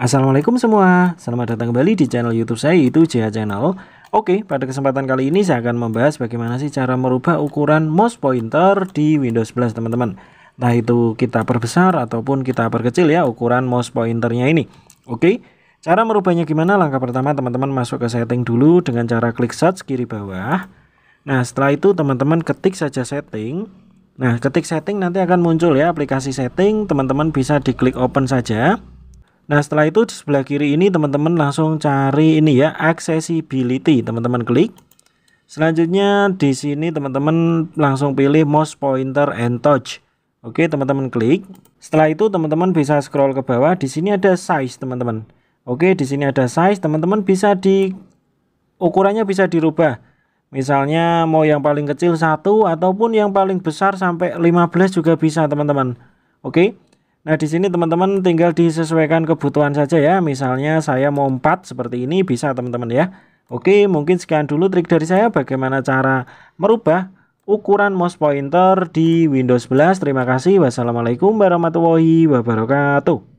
Assalamualaikum semua, selamat datang kembali di channel YouTube saya yaitu JH Channel. Oke, pada kesempatan kali ini saya akan membahas bagaimana sih cara merubah ukuran mouse pointer di Windows 11 teman-teman. Nah itu kita perbesar ataupun kita perkecil ya ukuran mouse pointernya ini. Oke, cara merubahnya gimana? Langkah pertama teman-teman masuk ke setting dulu dengan cara klik search kiri bawah. Nah setelah itu teman-teman ketik saja setting. Nah ketik setting nanti akan muncul ya aplikasi setting. Teman-teman bisa diklik open saja. Nah setelah itu di sebelah kiri ini teman-teman langsung cari ini ya accessibility teman-teman klik. Selanjutnya di sini teman-teman langsung pilih mouse pointer and touch. Oke teman-teman klik. Setelah itu teman-teman bisa scroll ke bawah. Di sini ada size teman-teman. Oke di sini ada size teman-teman bisa di ukurannya bisa dirubah. Misalnya mau yang paling kecil satu ataupun yang paling besar sampai 15 juga bisa teman-teman. Oke. Nah, di sini teman-teman tinggal disesuaikan kebutuhan saja ya. Misalnya saya mau 4 seperti ini bisa teman-teman ya. Oke, mungkin sekian dulu trik dari saya bagaimana cara merubah ukuran mouse pointer di Windows 11. Terima kasih. Wassalamualaikum warahmatullahi wabarakatuh.